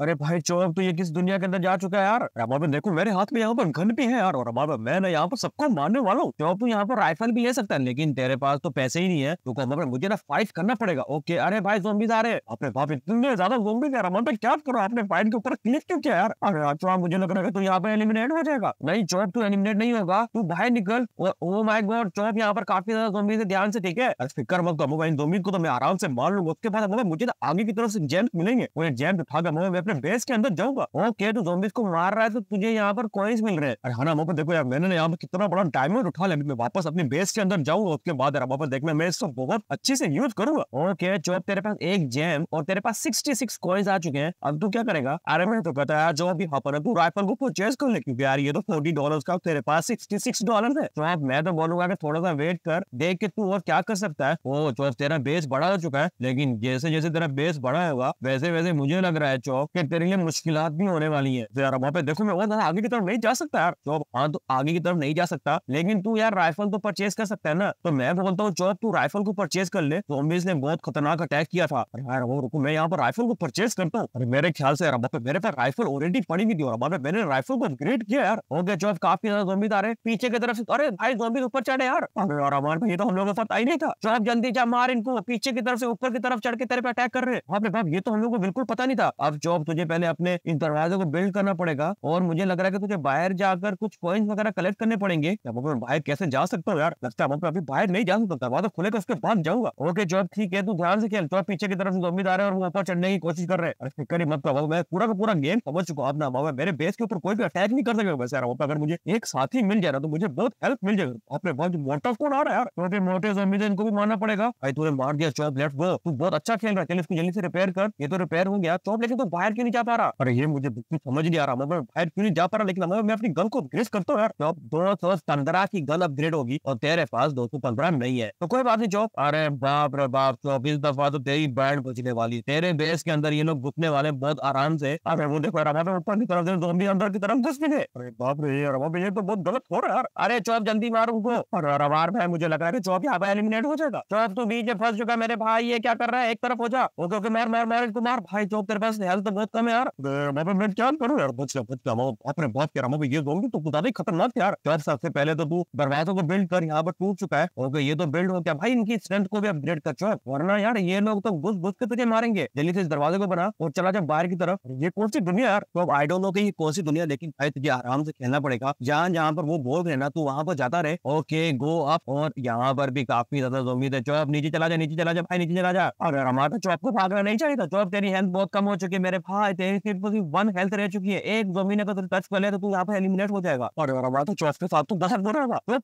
अरे भाई चौब तो ये किस दुनिया के अंदर जा चुका है यार भाई देखो मेरे हाथ में यहाँ पर घन भी है यार और अबाबे मैं ना यहाँ पर सबको मारने वाला हूँ चौब तू तो यहाँ पर राइफल भी ले सकता है लेकिन तेरे पास तो पैसे ही नहीं है तो अबाबे मुझे ना फाइट करना पड़ेगा ओके अरे भाई जोम्बिस आ रहे हैं अपने बाप इतने ज्यादा जो भी है भाई क्या करो आपने फाइट के ऊपर क्लिक क्यों किया यार अरे यार चौब मुझे लग रहा है तू यहाँ पर एलिमिनेट हो जाएगा नहीं चौब तू एलिमिनेट नहीं होगा तू बाहर निकल ओ माय गॉड चौब यहाँ पर काफी ज्यादा जो है ध्यान से ठीक है अरे फिक्र मत करो भाई जोम्बिस को तो मैं आराम से मार लूंगा उसके बाद मुझे तो आगे की तरफ से जेम्स मिलेंगे उन्हें जेम्स उठाकर मैं अपने बेस के अंदर जाऊंगा ओके तो जोम्बिस को मार रहा है तो तुझे यहाँ पर कॉइन्स मिल रहे हैं अरे हाँ मौका देखो यार मैंने यहाँ पर कितना बड़ा डायमंड उठा लिया मैं वापस अपने बेस के अंदर जाऊंगा उसके बाद यार वापस देखना मैं इसको बहुत अच्छे से यूज करूंगा ओके जो तेरे पास एक जैम और तेरे पास सिक्सटी सिक्स कॉइन्स आ चुके हैं अब तू क्या करेगा अरे मैं तो कहता यार जो अभी हाँ है तू राइफल को परचेज कर ले क्योंकि यार ये तो फोर्टी डॉलर का तेरे पास सिक्सटी सिक्स डॉलर है तो आप मैं तो बोलूंगा थोड़ा सा वेट कर देख के तू और क्या कर सकता है वो जो तेरा बेस बड़ा हो चुका है लेकिन जैसे जैसे तेरा बेस बड़ा होगा वैसे वैसे मुझे लग रहा है चौक कि तेरे लिए मुश्किल भी होने वाली है तो यार वहाँ पे देखो मैं वो ज्यादा आगे की तरफ नहीं जा सकता यार जॉब तो हाँ तो आगे की तरफ नहीं जा सकता लेकिन तू यार राइफल तो परचेज कर सकता है ना तो मैं बोलता हूँ जॉब तू राइफल को परचेज कर ले जोम्बिस ने बहुत खतरनाक अटैक किया था अरे यार वो रुको मैं यहाँ पर राइफल को परचेज करता हूँ अरे मेरे ख्याल से यार पे मेरे पास राइफल ऑलरेडी पड़ी हुई थी और मैंने राइफल को अपग्रेड किया यार हो गया जॉब काफी ज्यादा जोम्बिस आ रहे पीछे की तरफ से अरे भाई जोम्बिस ऊपर चढ़े यार अरे यार हमारे भाई तो हम लोगों के साथ आई नहीं था जॉब जल्दी जा मार इनको पीछे की तरफ से ऊपर की तरफ चढ़ के तेरे पे अटैक कर रहे हैं ये तो हम लोग को बिल्कुल पता नहीं था अब जॉब तुझे पहले अपने इस दरवाजे को बिल्ड करना पड़ेगा और मुझे लग रहा है कि तुझे बाहर जाकर कुछ पॉइंट वगैरह कलेक्ट करने पड़ेंगे बाहर कैसे जा सकता हूँ यार लगता है अभी बाहर नहीं जा सकता दरवाजा खुलेगा तो उसके बाद जाऊंगा ओके जॉब ठीक है तू ध्यान से खेल तो पीछे की तरफ से जमीन आ रहे हैं और ऊपर चढ़ने की कोशिश कर रहे हैं अरे फिक्र मत कर मैं पूरा का पूरा गेम समझ चुका अब ना मैं मेरे बेस के ऊपर कोई भी अटैक नहीं कर सकेगा वैसे यार अगर मुझे एक साथी मिल जाए तो मुझे बहुत हेल्प मिल जाएगा अपने बहुत मोटा कौन आ रहा है यार छोटे मोटे जमीन इनको भी मानना पड़ेगा भाई तूने मार दिया चौप लेफ्ट वो तू बहुत अच्छा खेल रहा है चल इसको जल्दी से रिपेयर कर ये तो रिपेयर हो गया चौप लेकिन तो बाहर क्यों नहीं जा पा रहा अरे ये मुझे बिल्कुल समझ नहीं आ रहा मैं बाहर क्यों नहीं जा पा रहा लेकिन मैं अपनी गन को अपग्रेड करता हूँ यार तो दोनों सौ पंद्रह की गन अपग्रेड होगी और तेरे पास दो सौ पंद्रह नहीं है तो कोई बात नहीं जॉब अरे बाप रे बाप चौबीस दफा तो तेरी बैंड बचने वाली तेरे बेस के अंदर ये लोग घुसने वाले बहुत आराम से अरे वो देखो यार ऊपर की तरफ जोम्बी अंदर की तरफ घुस भी गए अरे बाप रे यार ये तो बहुत गलत हो रहा है यार अरे चौब जल्दी मार उनको अरे रवार भाई मुझे लग रहा है चौब यहाँ पे एलिमिनेट हो जाएगा चौब तू बीच में फंस चुका मेरे भाई ये क्या कर रहा है एक तरफ हो जा ओके तो ओके मैं मैं मैं कुमार भाई चौब तेरे पास हेल्थ तो बहुत लगता है यार मैं मैं, तो, मैं क्या करूँ यार बच जा बच जा अपने बहुत कह रहा हूँ ये जोन तो ज्यादा ही खतरनाक यार चार साल से पहले तो तू बर्बादों को बिल्ड कर यहाँ पर टूट चुका है और ये तो बिल्ड हो गया भाई इनकी स्ट्रेंथ को भी अपग्रेड कर चुका है वरना यार ये लोग तो घुस घुस के तुझे मारेंगे जल्दी से इस दरवाजे को बना और चला जा बाहर की तरफ ये कौन सी दुनिया यार तो आई डोंट नो कि ये कौन सी दुनिया लेकिन भाई तुझे आराम से खेलना पड़ेगा जहाँ जहाँ पर वो बोल रहे ना तू वहां पर जाता रहे ओके गो अप और यहाँ पर भी काफी ज्यादा जोमीद थे चौब नीचे चला जा नीचे चला जा भाई नीचे चला जा अगर हमारा चौब तो को भागना नहीं चाहिए था चौब तेरी हेल्थ बहुत कम हो चुकी है मेरे हाँ, तेरी सीट पर वन हेल्थ रह चुकी है एक जमीन अगर टच कर तो तू यहाँ एलिमिनेट हो जाएगा और हमारा तो के साथ तो दस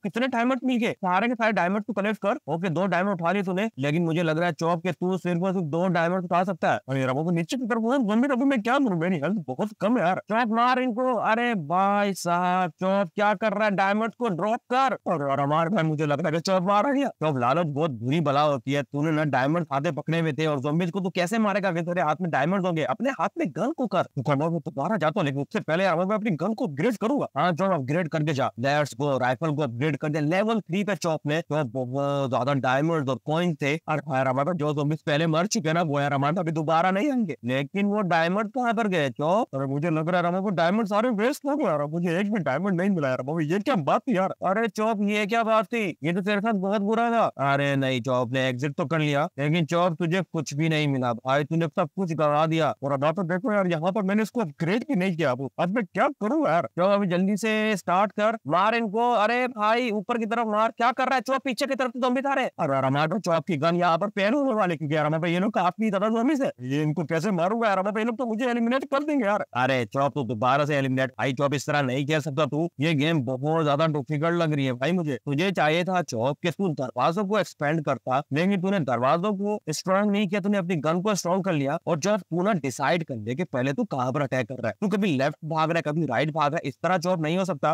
कितने डायमंड मिल गए सारे के सारे डायमंड तू कलेक्ट कर ओके दो डायमंड उठा लिए तूने लेकिन मुझे लग रहा है के तू दो डायमंड उठा सकता है और को नीचे की तरफ क्या मेरी हेल्थ बहुत कम है यार मार इनको अरे भाई साहब क्या कर रहा है डायमंड को ड्रॉप कर और हमारे भाई मुझे लग रहा है चौप मार रही है चौप लालच बहुत बुरी बला होती है तूने ना डायमंड खाते पकड़े हुए थे और जोम्बिज को तू कैसे मारेगा तेरे हाथ में डायमंड होंगे अपने हाथ अपने गन को कर मुकम्मल वो तो मारा जाता हूँ लेकिन उससे पहले यार मैं अपनी गन को अपग्रेड करूंगा हाँ जो अपग्रेड करके जा लेट्स गो राइफल को अपग्रेड कर दे लेवल थ्री पे चौक में जो बहुत ज्यादा डायमंड और कॉइन थे और हाँ, यार हमारे जो मिस पहले मर चुके ना वो यार हमारे अभी दोबारा नहीं आएंगे लेकिन वो डायमंड कहाँ पर गए चौप अरे मुझे लग रहा है वो डायमंड सारे वेस्ट हो गए मुझे एक भी डायमंड नहीं मिला यार ये क्या बात थी यार अरे चौक ये क्या बात थी ये तो तेरे साथ बहुत बुरा था अरे नहीं चौक ने एग्जिट तो कर लिया लेकिन चौक तुझे कुछ भी नहीं मिला भाई तूने सब कुछ गवा दिया और अब तो देखो यार यहाँ पर मैंने इसको अपग्रेड भी नहीं किया अब अब मैं क्या करूँ यार चलो अभी जल्दी से स्टार्ट कर मार इनको अरे भाई ऊपर की तरफ मार क्या कर रहा है चौप पीछे की तरफ तो जम्बी था रहे अरे यार तो चौप की गन यहाँ पर पहनू वाले क्योंकि यार तो ये लोग काफी ज्यादा जम्बी है ये इनको कैसे मारूंगा यार ये लोग तो मुझे एलिमिनेट कर देंगे यार अरे चौप तू तो दोबारा से एलिमिनेट भाई चौप इस तरह नहीं कह सकता तू ये गेम बहुत ज्यादा डिफिकल्ट लग रही है भाई मुझे तुझे चाहिए था चौप के तू दरवाजों को एक्सपेंड करता लेकिन तूने दरवाजों को स्ट्रॉन्ग नहीं किया तूने अपनी गन को स्ट्रॉन्ग कर लिया और जब तू ना डिसाइड कर ले कि पहले तू कहां पर अटैक कर रहा है तू कभी लेफ्ट भाग रहा है कभी राइट भाग रहा है इस तरह जॉब नहीं हो सकता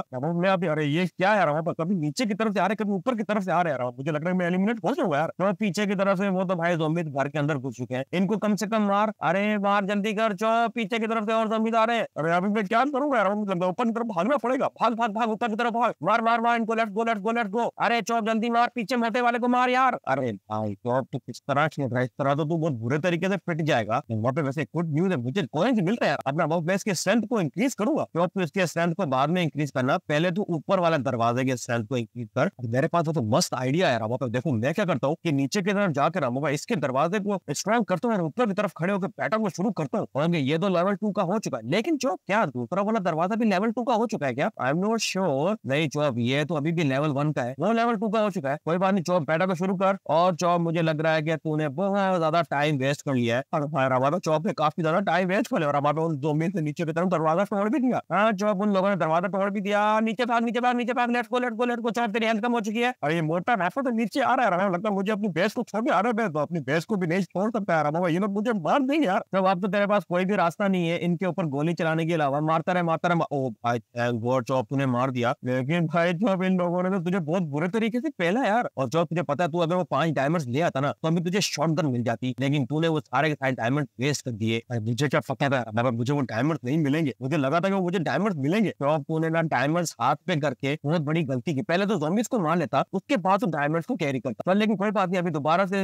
अरे ये क्या है रहा कभी नीचे की तरफ से आ रहा है कभी ऊपर की तरफ से आ रहा है मुझे लग रहा है मैं एलिमिनेट हो जाऊंगा यार मैं पीछे की तरफ से वो तो भाई जोबित घर के अंदर घुस चुके हैं इनको कम से कम मार अरे मार जल्दी कर जो पीछे की तरफ से और जोम्बित आ रहे हैं अरे अभी मैं क्या करूंगा यार मुझे ऊपर की तरफ भागना पड़ेगा भाग भाग भाग ऊपर की तरफ भाग मार मार मार इनको left go left go left go अरे चौक जल्दी मार पीछे मोटे वाले को मार यार अरे भाई चौक तो किस तो तरह छेड़ इस तरह तो तू बहुत बुरे तरीके से फिट जाएगा वहां पे वैसे गुड न्यूज है मुझे कॉइन्स मिल रहे हैं अब मैं अब मैं इसके स्ट्रेंथ को इंक्रीज करूंगा क्यों तो इसके स्ट्रेंथ को बाद में इंक्रीज करना पहले तो ऊपर वाले दरवाजे के स्ट्रेंथ को इंक्रीज कर मेरे पास तो मस्त आइडिया है रामा देखो मैं क्या करता हूँ की नीचे की तरफ जाकर रामा इसके दरवाजे को स्ट्रैंग करता हूँ ऊपर की तरफ खड़े होकर पैटर्न को शुरू करता हूँ और ये तो लेवल टू का हो चुका है लेकिन जो क्या दूसरा वाला दरवाजा भी लेवल टू का हो चुका है क्या आई एम नॉट श्योर नहीं चौब ये तो अभी भी लेवल वन का है वो लेवल टू का हो चुका है कोई बात नहीं चौब पैटर्न को शुरू कर और चौब मुझे लग रहा है कि तूने बहुत ज्यादा टाइम वेस्ट कर लिया है और रामा चौब ने काफी ज्यादा टाइम भाई वेज खोले और हमारे उन जोम्बी से नीचे की तरफ दरवाजा तोड़ भी दिया हाँ जब उन लोगों ने दरवाजा तोड़ भी दिया नीचे भाग नीचे भाग नीचे भाग लेट को लेट को लेट को चार तेरी हेल्थ कम हो चुकी है और ये मोटा रैफर तो नीचे आ रहा है लगता मुझे अपनी बेस को छोड़ आ अरे मैं तो अपनी बेस को भी नहीं छोड़ सकता है बाबा ये लोग मुझे मार नहीं यार जब आप तो तेरे पास कोई भी रास्ता नहीं है इनके ऊपर गोली चलाने के अलावा मारता रहे मारता रहे ओ भाई गॉड जॉब तूने मार दिया लेकिन भाई जॉब इन लोगों ने तो तुझे बहुत बुरे तरीके से पहला यार और जॉब तुझे पता है तू अगर वो पांच डायमंड ले आता ना तो अभी तुझे शॉर्ट मिल जाती लेकिन तूने वो सारे के सारे डायमंड वेस्ट कर दिए मुझे बेचा फका था मगर मुझे वो डायमंड नहीं मिलेंगे मुझे लगा था कि वो मुझे डायमंड मिलेंगे तो उन्हें ना डायमंड हाथ पे करके बहुत बड़ी गलती की पहले तो जमीन को मार लेता उसके बाद तो डायमंड को कैरी करता पर लेकिन कोई बात नहीं अभी दोबारा से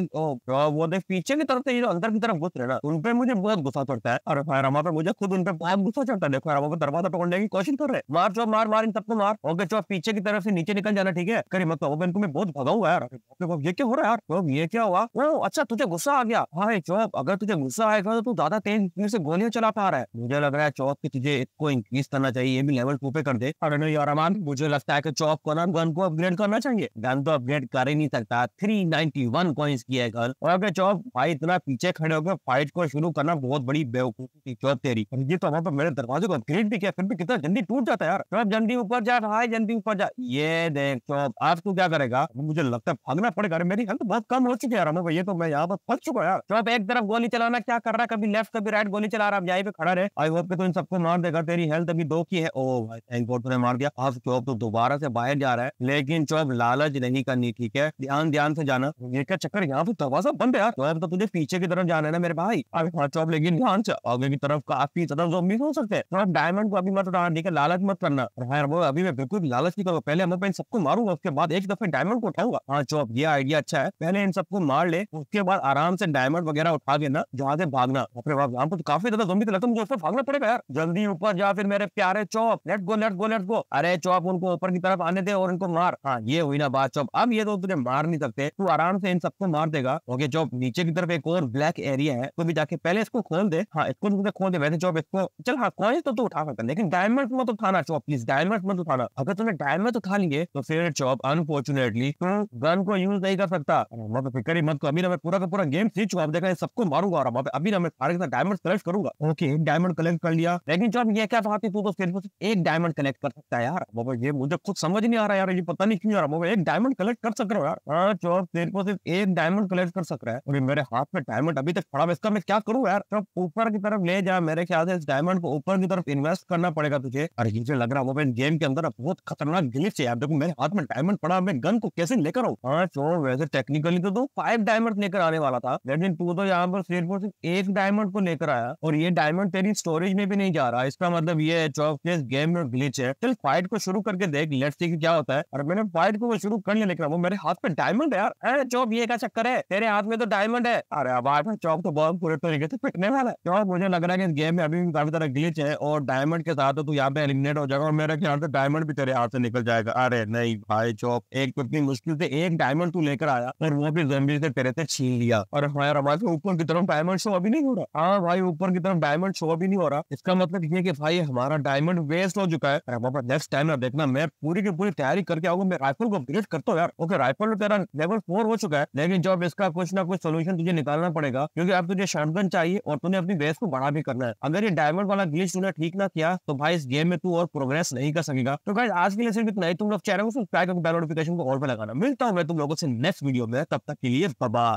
वो देख पीछे की तरफ से जो अंदर की तरफ घुस रहे ना उनपे मुझे बहुत गुस्सा चढ़ता है और फायर पे मुझे खुद उनपे बहुत गुस्सा चढ़ता है देखो यार वो दरवाजा पकड़ने की कोशिश कर रहे हैं मार चो मार मार इन सबको मार ओके चो पीछे की तरफ से नीचे निकल जाना ठीक है करी मतलब वो इनको मैं बहुत भगा हुआ यार ये क्या हो रहा है यार ये क्या हुआ अच्छा तुझे गुस्सा आ गया हाँ चो अगर तुझे गुस्सा आएगा तो तू ज्यादा तेज से गोलियां चला पा रहा है मुझे लग रहा है चौक की तुझे एक को इंक्रीज करना चाहिए भी लेवल टू पे कर दे अरे नहीं यार अमान मुझे लगता है कि चौक को ना गन को अपग्रेड करना चाहिए गन तो अपग्रेड कर ही नहीं सकता थ्री नाइनटी वन कॉइन्स की है गन और अगर चौक भाई इतना पीछे खड़े होकर फाइट को शुरू करना बहुत बड़ी बेवकूफी चौक तेरी ये तो हमारे तो मेरे दरवाजे को अपग्रेड भी किया फिर भी कितना जल्दी टूट जाता है यार जल्दी ऊपर जा रहा है जल्दी ऊपर जा ये देख चौक आज तू क्या करेगा मुझे लगता है भागना पड़ेगा मेरी हेल्थ बहुत कम हो चुकी है यार ये तो मैं यहाँ पर फंस चुका यार चौक एक तरफ गोली चलाना क्या कर रहा है कभी लेफ्ट कभी राइट को नहीं चला रहा यहाँ पे खड़ा रहे आई होप के तुम सबको मार देगा तेरी हेल्थ अभी दो की है ओ oh, भाई थैंक गॉड तूने मार दिया अब चौब तो दोबारा से बाहर जा रहा है लेकिन चौब लालच नहीं करनी ठीक है ध्यान ध्यान से जाना ये क्या चक्कर यहाँ पे दरवाजा बंद है यार चौब तो, तो तुझे पीछे की तरफ जाना है ना मेरे भाई अभी हाँ चौब तो लेकिन ध्यान से आगे की तरफ काफी ज्यादा जोम्बिस हो सकते हैं थोड़ा तो डायमंड को अभी मत उठाना ठीक है लालच मत करना हाँ यार वो अभी मैं बिल्कुल लालच नहीं करूँगा पहले मैं इन सबको मारूंगा उसके बाद एक दफे डायमंड को उठाऊंगा हाँ चौब ये आइडिया अच्छा है पहले इन सबको मार ले उसके बाद आराम से डायमंड वगैरह उठा देना जहाँ से भागना अपने बाप यहाँ पर काफी ज्यादा जम्बी लगता है मुझे उसमें भागना पड़ेगा यार जल्दी ऊपर जा फिर मेरे प्यारे चौप let go let go let go अरे चौप उनको ऊपर की तरफ आने दे और इनको मार हाँ ये हुई ना बात चौप अब ये तो तुझे मार नहीं सकते तू आराम से इन सबको मार देगा ओके चौप नीचे की तरफ एक और ब्लैक एरिया है तो भी जाके पहले इसको खोल दे हाँ इसको तुझे खोल दे वैसे चौप इसको चल हाँ कॉइन तो तू उठा सकते लेकिन डायमंड में तो उठाना चौप प्लीज डायमंड में तो उठाना अगर तुमने डायमंड उठा लेंगे तो फिर चौप अनफॉर्चुनेटली तू गन को यूज नहीं कर सकता मत फिक्र ही मत को अभी ना मैं पूरा का पूरा गेम सीख चुका देखा सबको मारूंगा और अभी ना मैं सारे डायमंड सर्च करूंगा ओके डायमंड कलेक्ट कर लिया लेकिन जब ये क्या चाहती तू तो सिर्फ एक डायमंड कलेक्ट कर सकता है यार बाबा ये मुझे खुद समझ नहीं आ रहा यार ये पता नहीं क्यों आ रहा बाबा एक डायमंड कलेक्ट कर सक रहा हूँ यार चौर तेरे को सिर्फ एक डायमंड कलेक्ट कर सक रहा है मेरे हाथ में डायमंड अभी तक पड़ा इसका मैं क्या करूँ यार सब ऊपर की तरफ ले जाए मेरे ख्याल से इस डायमंड को ऊपर की तरफ इन्वेस्ट करना पड़ेगा तुझे और ये लग रहा है गेम के अंदर बहुत खतरनाक ग्लिच है यार देखो मेरे हाथ में डायमंड पड़ा मैं गन को कैसे लेकर आऊँ चोर वैसे टेक्निकली तो फाइव डायमंड लेकर आने वाला था लेकिन तू तो यहाँ पर सिर्फ सिर्फ एक डायमंड को लेकर आया आया और ये डायमंड तेरी स्टोरेज में भी नहीं जा रहा इसका मतलब ये है चौक के गेम में ग्लिच है चल फाइट को शुरू करके देख लेट्स सी क्या होता है और मैंने फाइट को शुरू कर लिया लेकिन वो मेरे हाथ में डायमंड है यार चौक ये क्या चक्कर है तेरे हाथ में तो डायमंड है अरे अब आज चौक तो बहुत पूरे तरीके से पिटने वाला है चौक मुझे लग रहा है कि इस गेम में अभी काफी तरह ग्लिच है और डायमंड के साथ तो तू यहाँ पे एलिमिनेट हो जाएगा और मेरे ख्याल से डायमंड भी तेरे हाथ से निकल जाएगा अरे नहीं भाई चौक एक तो इतनी मुश्किल से एक डायमंड तू लेकर आया और वो भी जमीन से तेरे से छीन लिया और हाँ हमारे ऊपर की तरफ डायमंड शो अभी नहीं हो रहा हाँ भाई ऊपर की तरफ डायमंड शो भी नहीं हो रहा इसका मतलब ये कि भाई हमारा डायमंड वेस्ट हो चुका है अरे बाबा नेक्स्ट टाइम ना देखना मैं पूरी की पूरी तैयारी करके आऊंगा मैं राइफल को अपग्रेड करता हूँ यार ओके राइफल तो तेरा लेवल फोर हो चुका है लेकिन जब इसका कुछ ना कुछ सोल्यूशन तुझे निकालना पड़ेगा क्योंकि अब तुझे शॉर्टगन चाहिए और तुमने अपनी बेस को बड़ा भी करना है अगर ये डायमंड वाला ग्लिच तुमने ठीक ना किया तो भाई इस गेम में तू और प्रोग्रेस नहीं कर सकेगा तो भाई आज के लिए सिर्फ इतना ही तुम लोग चैनल को सब्सक्राइब करके बेल नोटिफिकेशन को और पे लगाना मिलता हूँ मैं तुम लोगों से नेक्स्ट वीडियो में तब तक के लिए बाय